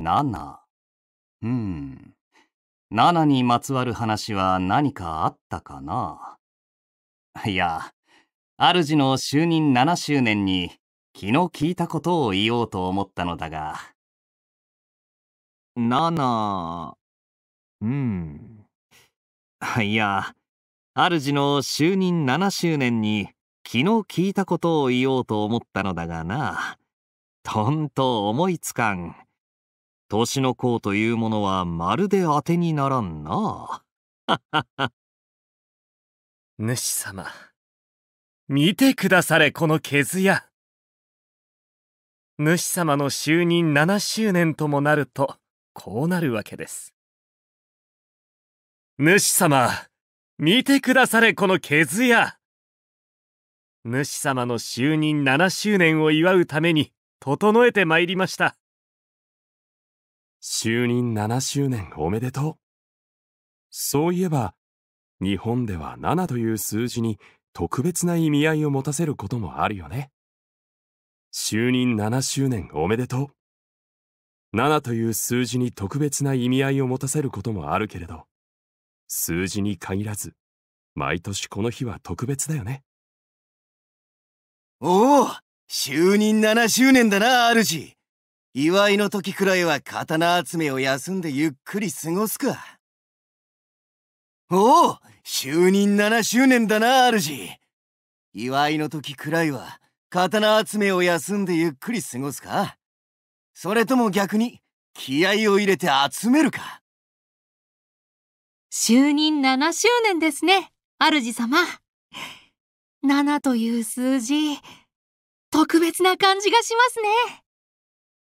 7うん。7にまつわる話は何かあったかないや、主の就任7周年に昨日聞いたことを言おうと思ったのだが。7うん。いや、主の就任7周年に昨日聞いたことを言おうと思ったのだがな。とんと思いつかん。年の功というものはまるで当てにならんな。主様、見てくだされこの毛図屋。主様の就任7周年ともなると、こうなるわけです。主様、見てくだされこの毛図屋。主様の就任7周年を祝うために整えてまいりました。就任7周年おめでとう。そういえば、日本では7という数字に特別な意味合いを持たせることもあるよね。就任7周年おめでとう。7という数字に特別な意味合いを持たせることもあるけれど、数字に限らず、毎年この日は特別だよね。おお就任7周年だな、主祝いの時くらいは刀集めを休んでゆっくり過ごすか。おお就任7周年だな、主。祝いの時くらいは刀集めを休んでゆっくり過ごすかそれとも逆に気合を入れて集めるか就任7周年ですね、主様。7という数字、特別な感じがしますね。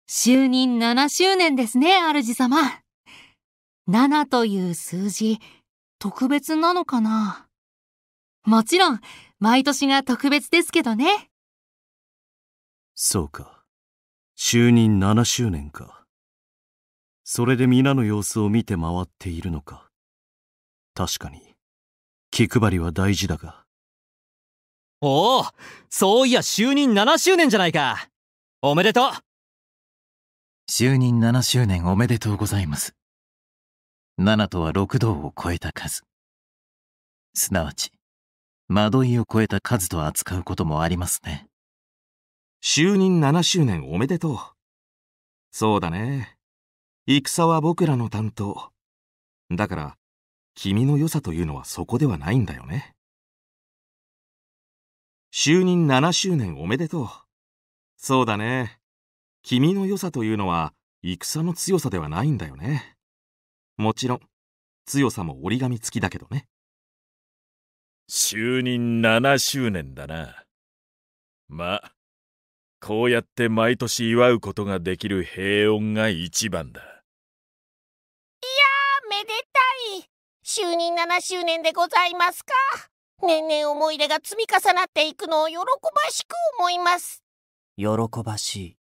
就任7周年ですね、主様。7という数字、特別なのかなもちろん、毎年が特別ですけどね。そうか。就任7周年か。それで皆の様子を見て回っているのか。確かに、気配りは大事だが。おおそういや就任7周年じゃないかおめでとう就任7周年おめでとうございます。7とは6度を超えた数。すなわち、惑いを超えた数と扱うこともありますね。就任7周年おめでとう。そうだね。戦は僕らの担当。だから、君の良さというのはそこではないんだよね。就任7周年おめでとう。そうだね。君の良さというのは戦の強さではないんだよね。もちろん強さも折り紙付きだけどね。就任7周年だな。まあ、こうやって毎年祝うことができる平穏が一番だ。いやー、めでたい。就任7周年でございますか。年々思い出が積み重なっていくのを喜ばしく思います。喜ばしい。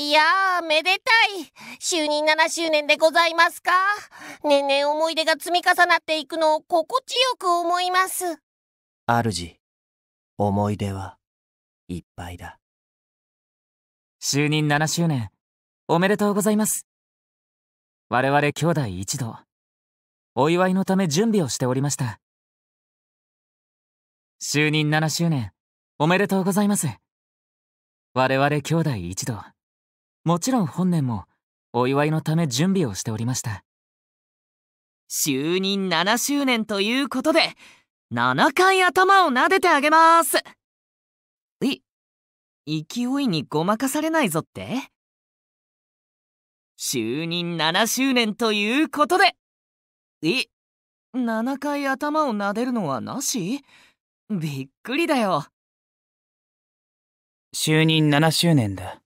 いやー、めでたい。就任7周年でございますか。年々思い出が積み重なっていくのを心地よく思います。主、思い出はいっぱいだ。就任7周年、おめでとうございます。我々兄弟一同、お祝いのため準備をしておりました。就任7周年、おめでとうございます。我々兄弟一同。もちろん本年もお祝いのため準備をしておりました就任7周年ということで7回頭を撫でてあげますい勢いにごまかされないぞって就任7周年ということでい7回頭を撫でるのはなしびっくりだよ就任7周年だ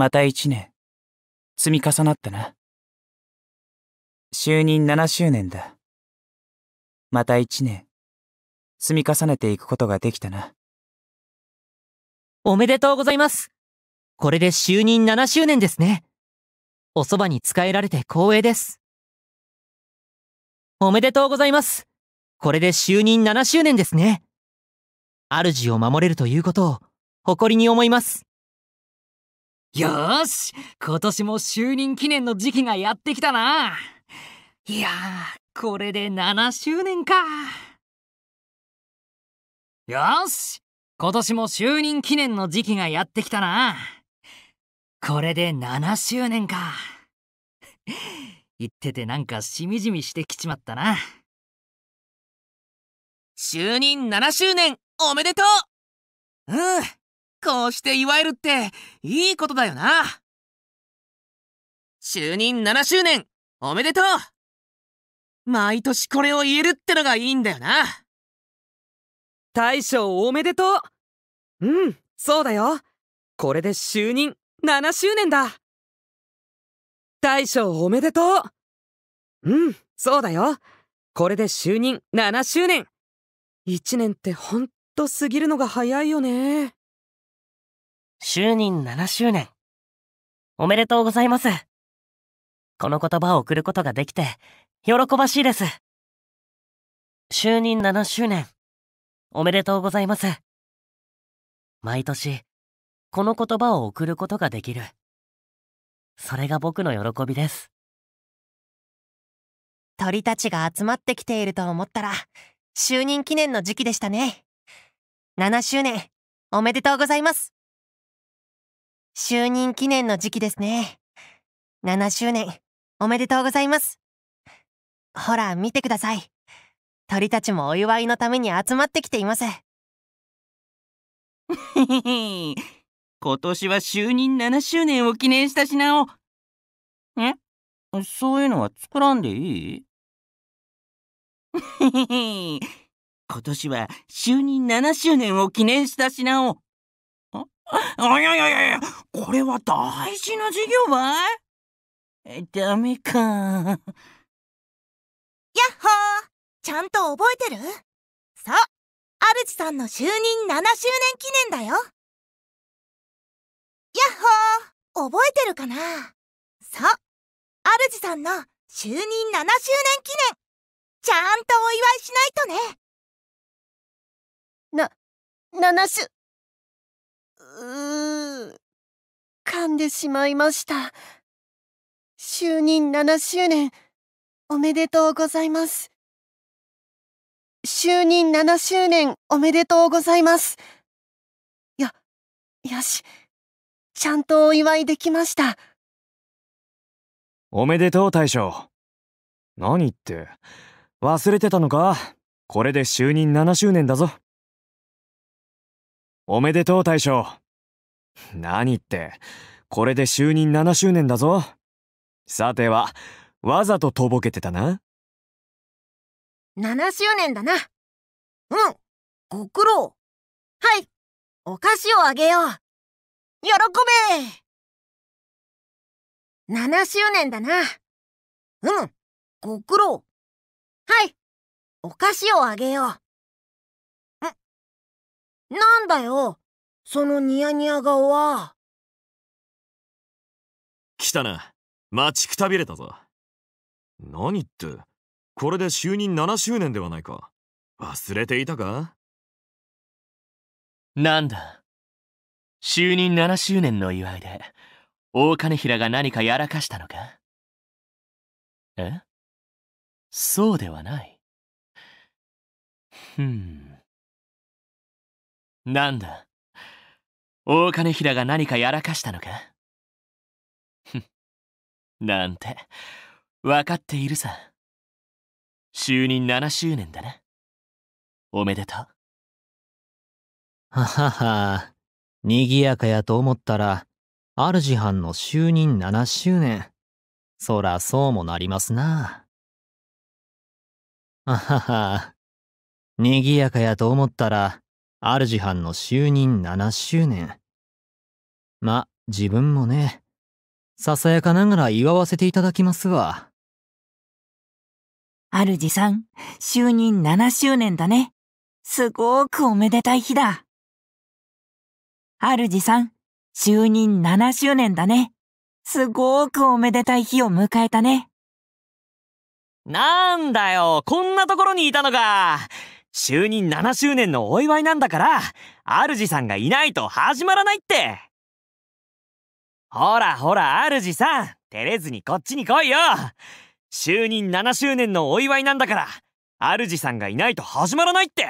また一年、積み重なったな。就任7周年だ。また一年、積み重ねていくことができたな。おめでとうございます。これで就任7周年ですね。おそばに仕えられて光栄です。おめでとうございます。これで就任7周年ですね。主を守れるということを誇りに思います。よし今年も就任記念の時期がやってきたないやーこれで7周年かよし今年も就任記念の時期がやってきたなこれで7周年か言っててなんかしみじみしてきちまったな就任7周年おめでとううんこうして祝えるっていいことだよな就任7周年おめでとう毎年これを言えるってのがいいんだよな大将おめでとううんそうだよこれで就任7周年だ大将おめでとううんそうだよこれで就任7周年1年ってほんと過ぎるのが早いよね就任7周年。おめでとうございます。この言葉を送ることができて、喜ばしいです。就任7周年、おめでとうございます。毎年、この言葉を送ることができる。それが僕の喜びです。鳥たちが集まってきていると思ったら、就任記念の時期でしたね。7周年、おめでとうございます。就任記念の時期ですね。7周年、おめでとうございます。ほら、見てください。鳥たちもお祝いのために集まってきています。今年は就任7周年を記念した品を。えそういうのは作らんでいい 今年は就任7周年を記念した品を。あいやいやいやいや、これは大事な授業ばいダメか。やっほーちゃんと覚えてるそう、主さんの就任7周年記念だよ。やっほー覚えてるかなそう、主さんの就任7周年記念、ちゃんとお祝いしないとね。な、7周、噛んでしまいました。就任7周年、おめでとうございます。就任7周年、おめでとうございます。や、よし、ちゃんとお祝いできました。おめでとう大将。何って、忘れてたのかこれで就任7周年だぞ。おめでとう大将。何って、これで就任7周年だぞ。さては、わざととぼけてたな。7周年だな。うん、ご苦労。はい、お菓子をあげよう。喜べ7周年だな。うん、ご苦労。はい、お菓子をあげよう。なんだよそのニヤニヤ顔は来たな待ちくたびれたぞ何ってこれで就任7周年ではないか忘れていたかなんだ就任7周年の祝いで大金平が何かやらかしたのかえそうではないふんなんだ大金平が何かやらかしたのか なんて分かっているさ就任7周年だなおめでとうはははにぎやかやと思ったら主藩の就任7周年そらそうもなりますなあははにぎやかやと思ったら主藩の就任7周年。ま、自分もね、ささやかながら祝わせていただきますわ。主さん、就任7周年だね。すごーくおめでたい日だ。主さん、就任7周年だね。すごーくおめでたい日を迎えたね。なんだよ、こんなところにいたのか。就任7周年のお祝いなんだから、主さんがいないと始まらないって。ほらほら、主さん、照れずにこっちに来いよ。就任7周年のお祝いなんだから、主さんがいないと始まらないって。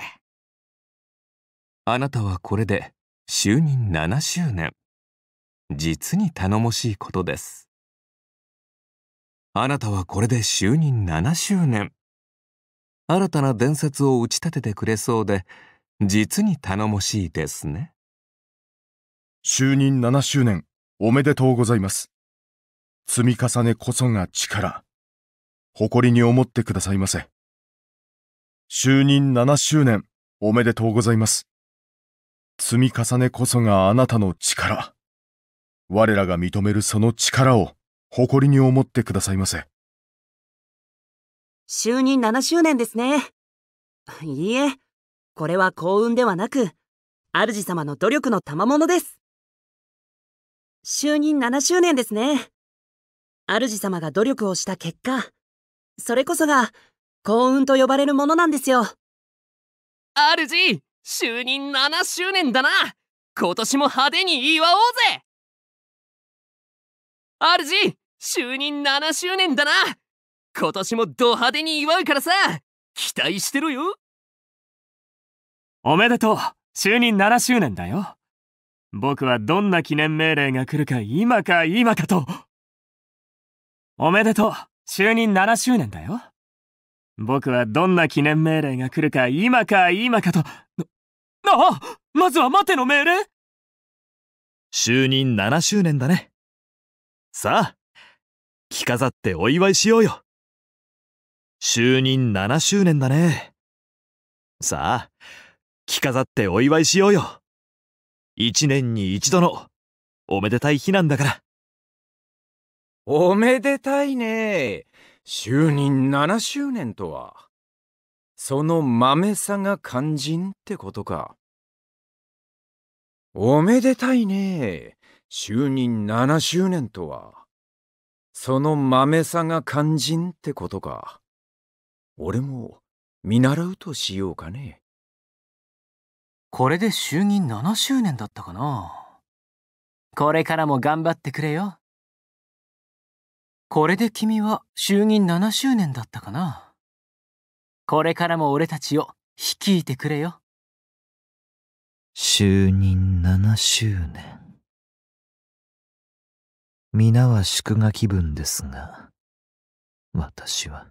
あなたはこれで、就任7周年。実に頼もしいことです。あなたはこれで就任7周年。新たな伝説を打ち立ててくれそうで実に頼もしいですね就任7周年おめでとうございます積み重ねこそが力誇りに思ってくださいませ就任7周年おめでとうございます積み重ねこそがあなたの力我らが認めるその力を誇りに思ってくださいませ。就任7周年ですね。いいえ、これは幸運ではなく、主様の努力の賜物です。就任7周年ですね。主様が努力をした結果、それこそが幸運と呼ばれるものなんですよ。主、就任7周年だな今年も派手に祝おうぜ主、就任7周年だな今年もド派手に祝うからさ期待してろよおめでとう就任7周年だよ僕はどんな記念命令が来るか今か今かとおめでとう就任7周年だよ僕はどんな記念命令が来るか今か今かとなあまずは待ての命令就任7周年だねさあ着飾ってお祝いしようよ就任7周年だね。さあ、着飾ってお祝いしようよ。一年に一度の、おめでたい日なんだから。おめでたいね。就任7周年とは。その豆さが肝心ってことか。おめでたいね。就任7周年とは。その豆さが肝心ってことか。俺も見習うとしようかねこれで就任7周年だったかなこれからも頑張ってくれよこれで君は就任7周年だったかなこれからも俺たちを率いてくれよ就任7周年皆は祝賀気分ですが私は。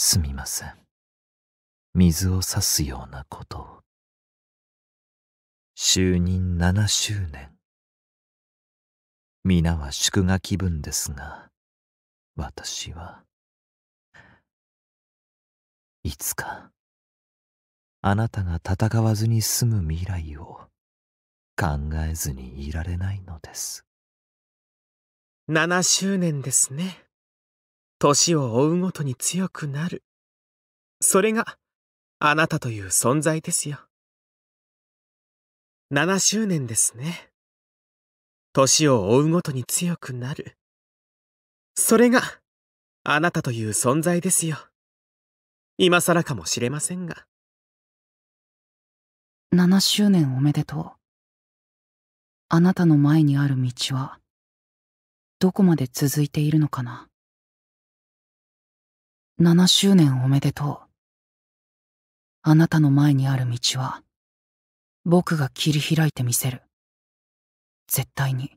すみません。水を差すようなことを。就任7周年。皆は祝賀気分ですが、私は、いつか、あなたが戦わずに済む未来を考えずにいられないのです。7周年ですね。年を追うごとに強くなる。それが、あなたという存在ですよ。7周年ですね。年を追うごとに強くなる。それが、あなたという存在ですよ。今更かもしれませんが。7周年おめでとう。あなたの前にある道は、どこまで続いているのかな7周年おめでとう。あなたの前にある道は、僕が切り開いてみせる。絶対に。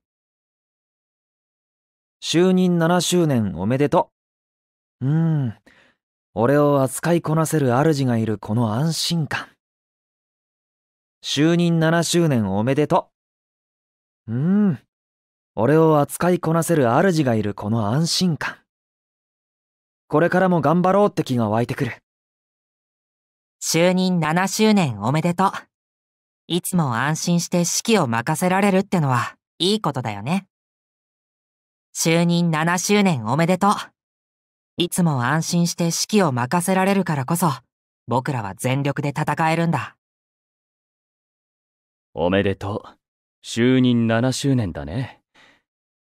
就任7周年おめでとう。うーん。俺を扱いこなせる主がいるこの安心感。就任7周年おめでとう。うーん。俺を扱いこなせる主がいるこの安心感。これからも頑張ろうって気が湧いてくる。就任7周年おめでとう。いつも安心して指揮を任せられるってのはいいことだよね。就任7周年おめでとう。いつも安心して指揮を任せられるからこそ、僕らは全力で戦えるんだ。おめでとう。就任7周年だね。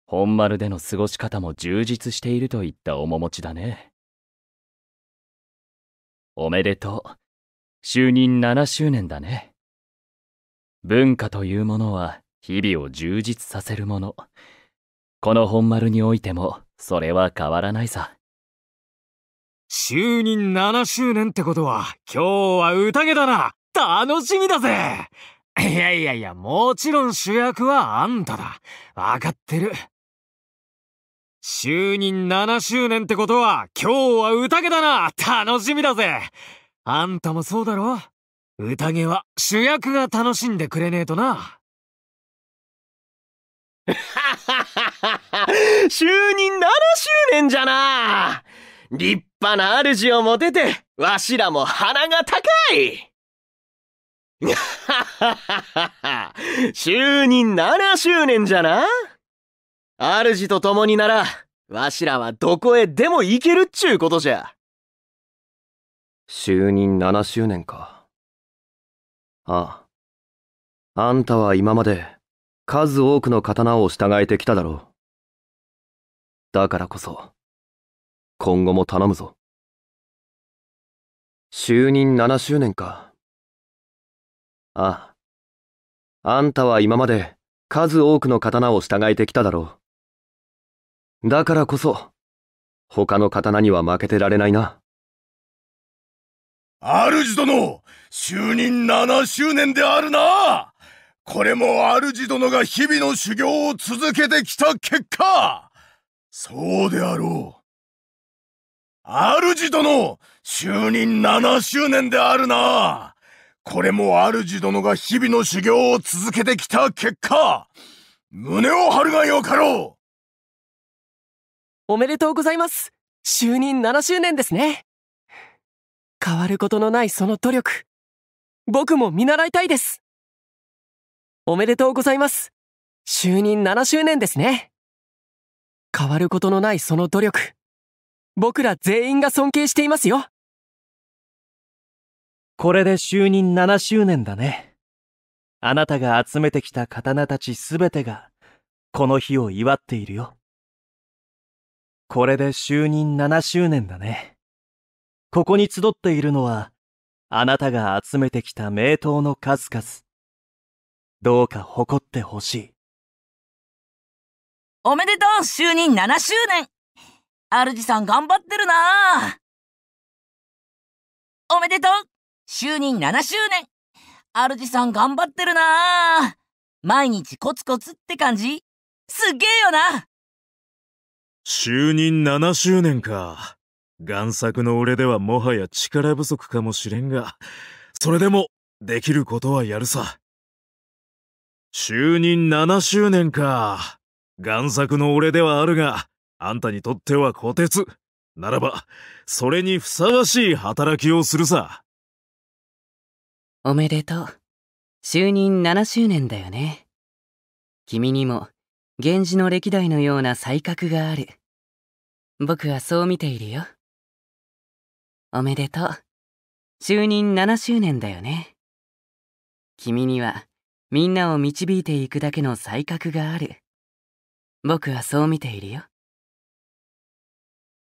本丸での過ごし方も充実しているといった面持ちだね。おめでとう。就任7周年だね。文化というものは日々を充実させるもの。この本丸においてもそれは変わらないさ。就任7周年ってことは今日は宴だな楽しみだぜいやいやいや、もちろん主役はあんただ。わかってる。就任7周年ってことは、今日は宴だな楽しみだぜあんたもそうだろ宴は主役が楽しんでくれねえとな。就任7周年じゃな立派な主を持てて、わしらも鼻が高い 就任7周年じゃな主と共になら、わしらはどこへでも行けるっちゅうことじゃ。就任7周年か。ああ。あんたは今まで数多くの刀を従えてきただろう。だからこそ、今後も頼むぞ。就任7周年か。ああ。あんたは今まで数多くの刀を従えてきただろう。だからこそ、他の刀には負けてられないな。主殿、就任7周年であるなこれも主殿が日々の修行を続けてきた結果そうであろう。主殿、就任7周年であるなこれも主殿が日々の修行を続けてきた結果胸を張るがよかろうおめでとうございます就任7周年ですね変わることのないその努力僕も見習いたいですおめでとうございます就任7周年ですね変わることのないその努力僕ら全員が尊敬していますよこれで就任7周年だねあなたが集めてきた刀たち全てがこの日を祝っているよこれで就任7周年だね。ここに集っているのは、あなたが集めてきた名刀の数々。どうか誇ってほしい。おめでとう就任7周年主さん頑張ってるなおめでとう就任7周年主さん頑張ってるな毎日コツコツって感じすっげえよな就任7周年か。贋作の俺ではもはや力不足かもしれんが、それでもできることはやるさ。就任7周年か。贋作の俺ではあるが、あんたにとっては虎鉄。ならば、それにふさわしい働きをするさ。おめでとう。就任7周年だよね。君にも源氏の歴代のような才覚がある。僕はそう見ているよ。おめでとう。就任7周年だよね。君にはみんなを導いていくだけの才覚がある。僕はそう見ているよ。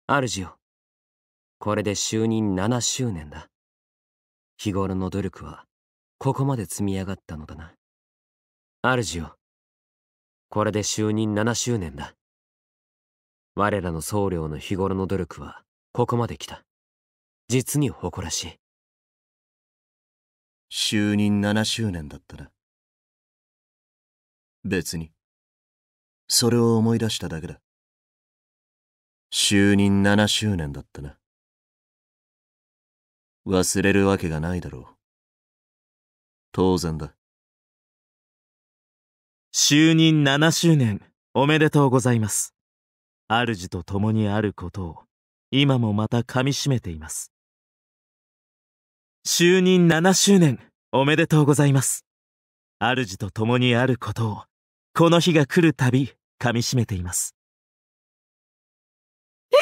主よ。これで就任7周年だ。日頃の努力はここまで積み上がったのだな。主よ。これで就任7周年だ我らの僧侶の日頃の努力はここまで来た実に誇らしい就任7周年だったな別にそれを思い出しただけだ就任7周年だったな忘れるわけがないだろう当然だ就任7周年おめでとうございます主と共にあることを今もまたかみしめています就任7周年おめでとうございます主と共にあることをこの日が来るたびかみしめています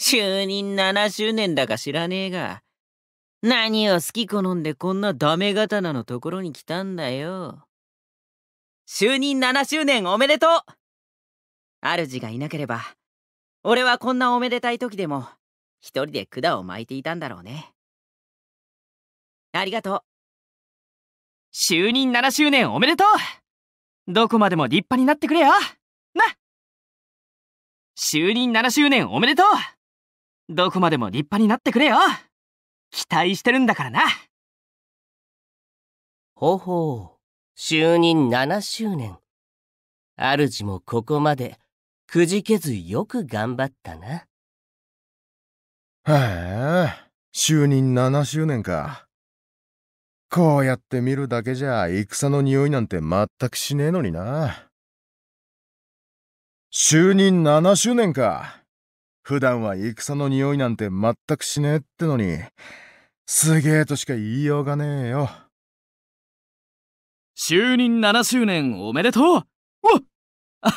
就任7周年だか知らねえが何を好き好んでこんなダメ刀のところに来たんだよ。就任7周年おめでとう主がいなければ、俺はこんなおめでたい時でも、一人で管を巻いていたんだろうね。ありがとう。就任7周年おめでとうどこまでも立派になってくれよな就任7周年おめでとうどこまでも立派になってくれよ期待してるんだからな。ほうほう。就任7周年。主もここまでくじけずよく頑張ったな。へえ、就任7周年か。こうやって見るだけじゃ戦の匂いなんて全くしねえのにな。就任7周年か。普段は戦の匂いなんて全くしねえってのに、すげえとしか言いようがねえよ。就任7周年おめでとうおあはは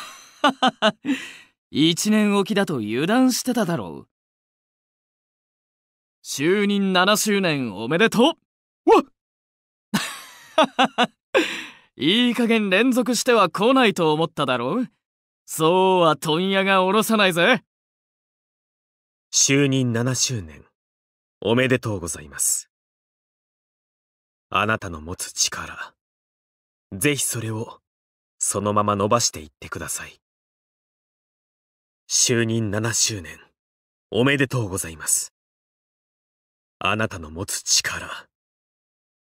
は。1 年おきだと油断してただろう。就任7周年おめでとうわ いい加減連続しては来ないと思っただろうそうは問屋が下ろさないぜ就任7周年おめでとうございますあなたの持つ力ぜひそれをそのまま伸ばしていってください。就任7周年、おめでとうございます。あなたの持つ力、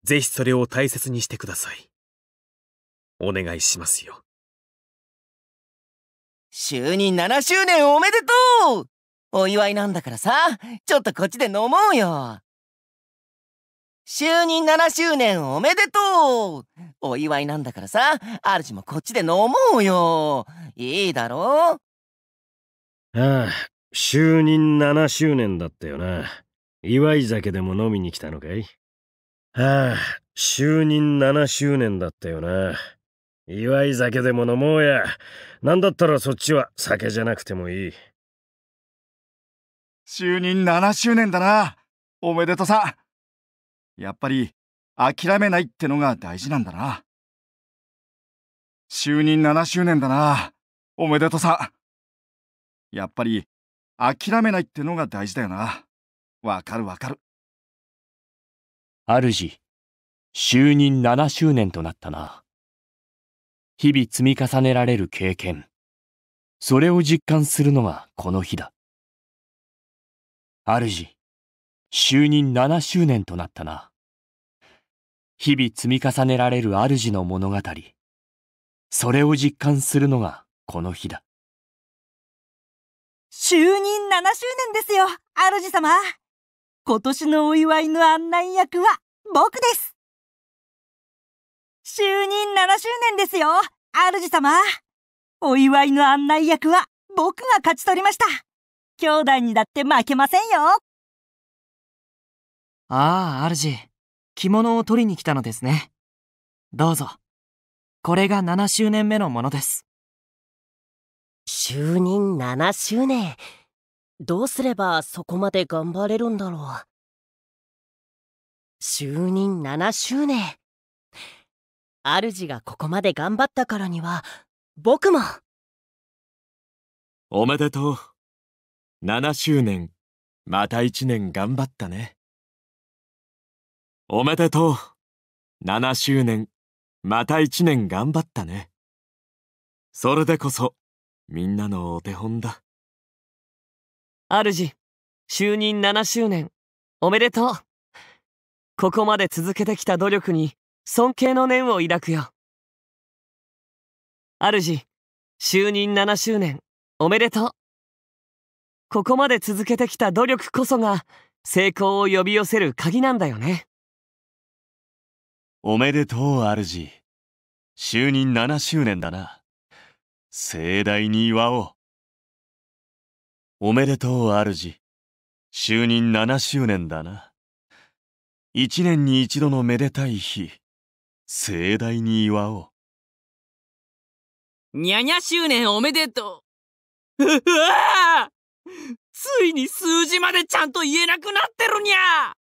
ぜひそれを大切にしてください。お願いしますよ。就任7周年おめでとうお祝いなんだからさ、ちょっとこっちで飲もうよ。就任7周年おめでとうお祝いなんだからさ、主もこっちで飲もうよ。いいだろうああ、就任7周年だったよな。祝い酒でも飲みに来たのかいああ、就任7周年だったよな。祝い酒でも飲もうや。なんだったらそっちは酒じゃなくてもいい。就任7周年だな。おめでとさ。やっぱり諦めないってのが大事なんだな。就任7周年だな。おめでとうさ。やっぱり諦めないってのが大事だよな。わかるわかる。主、就任7周年となったな。日々積み重ねられる経験。それを実感するのがこの日だ。主、就任7周年となったな。日々積み重ねられる主の物語。それを実感するのがこの日だ。就任7周年ですよ、主様。今年のお祝いの案内役は僕です。就任7周年ですよ、主様。お祝いの案内役は僕が勝ち取りました。兄弟にだって負けませんよ。ああ、主。着物を取りに来たのですね。どうぞ。これが7周年目のものです。就任7周年。どうすればそこまで頑張れるんだろう。就任7周年。主がここまで頑張ったからには、僕も。おめでとう。7周年、また1年頑張ったね。おめでとう。7周年、また1年頑張ったね。それでこそ、みんなのお手本だ。主、就任7周年、おめでとう。ここまで続けてきた努力に尊敬の念を抱くよ。主、就任7周年、おめでとう。ここまで続けてきた努力こそが成功を呼び寄せる鍵なんだよね。おめでとう、主。就任7周年だな。盛大に祝おう。おめでとう、主。就任7周年だな。一年に一度のめでたい日、盛大に祝おう。にゃにゃ周年おめでとう。うあついに数字までちゃんと言えなくなってるにゃ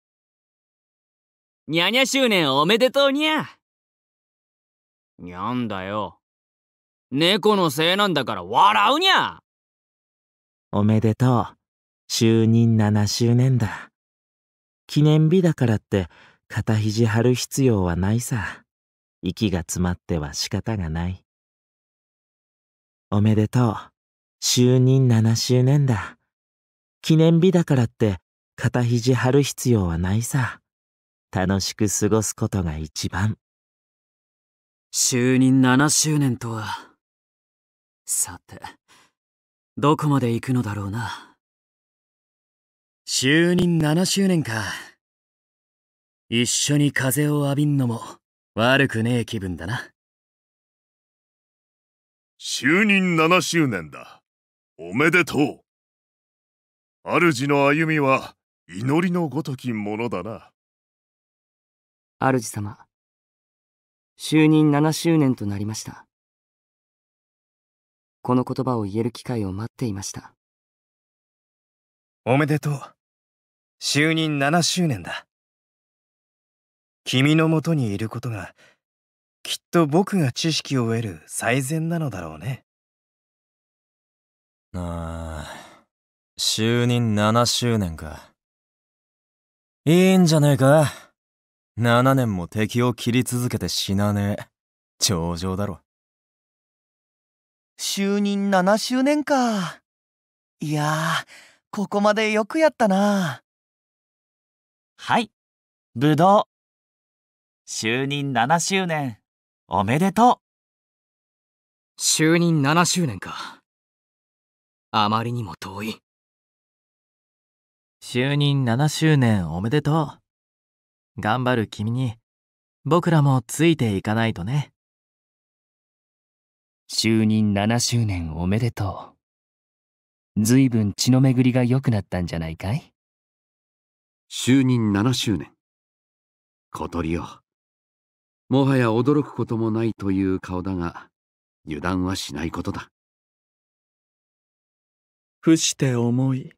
にゃにゃ周年おめでとうにゃにゃんだよ。猫のせいなんだから笑うにゃおめでとう。就任7周年だ。記念日だからって肩肘張る必要はないさ。息が詰まっては仕方がない。おめでとう。就任7周年だ。記念日だからって肩肘張る必要はないさ。楽しく過ごすことが一番就任7周年とはさてどこまで行くのだろうな就任7周年か一緒に風を浴びんのも悪くねえ気分だな就任7周年だおめでとう主の歩みは祈りのごときものだな主様就任7周年となりましたこの言葉を言える機会を待っていましたおめでとう就任7周年だ君のもとにいることがきっと僕が知識を得る最善なのだろうねああ就任7周年かいいんじゃねえか7年も敵を切り続けて死なねえ頂上だろ就任7周年かいやここまでよくやったなはいぶどう就任7周年おめでとう就任7周年かあまりにも遠い就任7周年おめでとう頑張る君に僕らもついていかないとね就任7周年おめでとうずいぶん血の巡りが良くなったんじゃないかい就任7周年小鳥よもはや驚くこともないという顔だが油断はしないことだ伏して思い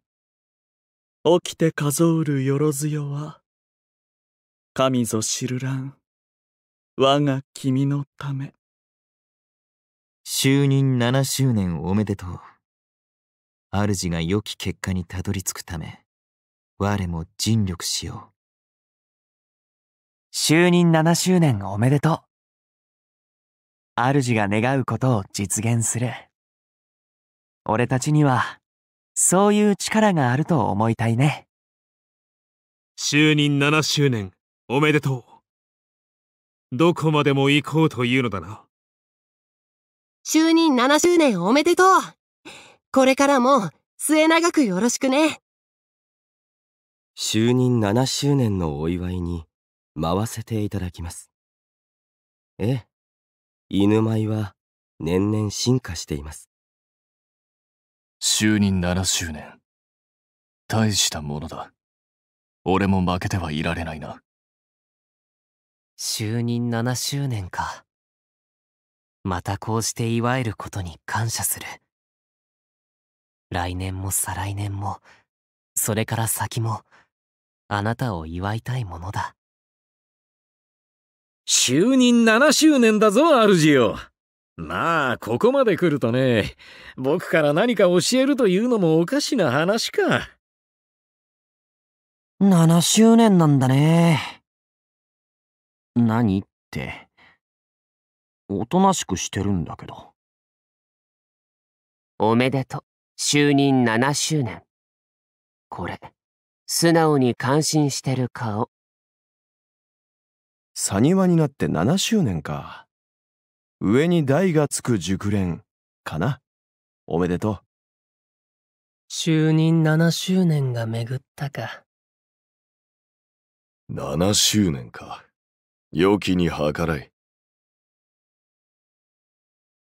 起きて数うるよろずよは神ぞ知るらん我が君のため就任7周年おめでとう主が良き結果にたどり着くため我も尽力しよう就任7周年おめでとう主が願うことを実現する俺たちにはそういう力があると思いたいね就任7周年おめでとう。どこまでも行こうというのだな。就任7周年おめでとう。これからも末永くよろしくね。就任7周年のお祝いに回せていただきます。ええ、犬舞は年々進化しています。就任7周年。大したものだ。俺も負けてはいられないな。就任7周年か。またこうして祝えることに感謝する。来年も再来年も、それから先も、あなたを祝いたいものだ。就任7周年だぞ、主よ。まあ、ここまで来るとね、僕から何か教えるというのもおかしな話か。7周年なんだね。何って。おとなしくしてるんだけど。おめでとう。就任7周年。これ、素直に感心してる顔。サニワになって7周年か。上に台がつく熟練かな。おめでとう。就任7周年が巡ったか。7周年か。良きに計らい。